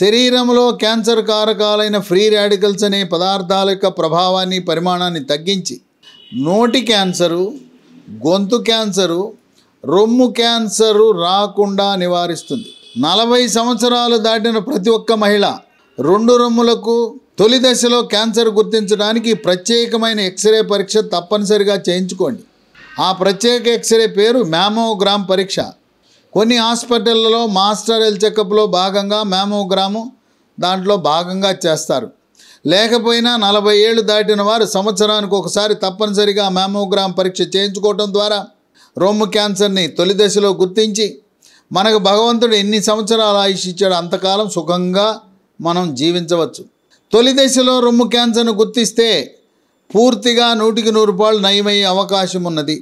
శరీరంలో cancer కారకాలైన free radicals అనే పదార్థాల యొక్క ప్రభావాన్ని పరిమాణాన్ని తగ్గించి నోటి క్యాన్సరు గొంతు క్యాన్సరు రొమ్ము క్యాన్సరు రాకుండా నివారిస్తుంది నలభై సంవత్సరాలు దాటిన ప్రతి ఒక్క మహిళ రెండు రొమ్ములకు తొలి దశలో క్యాన్సర్ గుర్తించడానికి ప్రత్యేకమైన ఎక్స్రే పరీక్ష తప్పనిసరిగా చేయించుకోండి ఆ ప్రత్యేక ఎక్స్రే పేరు మ్యామోగ్రామ్ పరీక్ష కొన్ని హాస్పిటళ్ళలో మాస్టర్ హెల్త్ చెకప్లో భాగంగా మ్యామోగ్రాము దాంట్లో భాగంగా చేస్తారు లేకపోయినా నలభై ఏళ్ళు దాటిన వారు సంవత్సరానికి ఒకసారి తప్పనిసరిగా మ్యామోగ్రామ్ పరీక్ష చేయించుకోవడం ద్వారా రొమ్ము క్యాన్సర్ని తొలి దశలో గుర్తించి మనకు భగవంతుడు ఎన్ని సంవత్సరాలు ఆయుష్ ఇచ్చాడు అంతకాలం సుఖంగా మనం జీవించవచ్చు తొలి దశలో రొమ్ము క్యాన్సర్ను గుర్తిస్తే పూర్తిగా నూటికి నూరు రూపాయలు నయమయ్యే అవకాశం ఉన్నది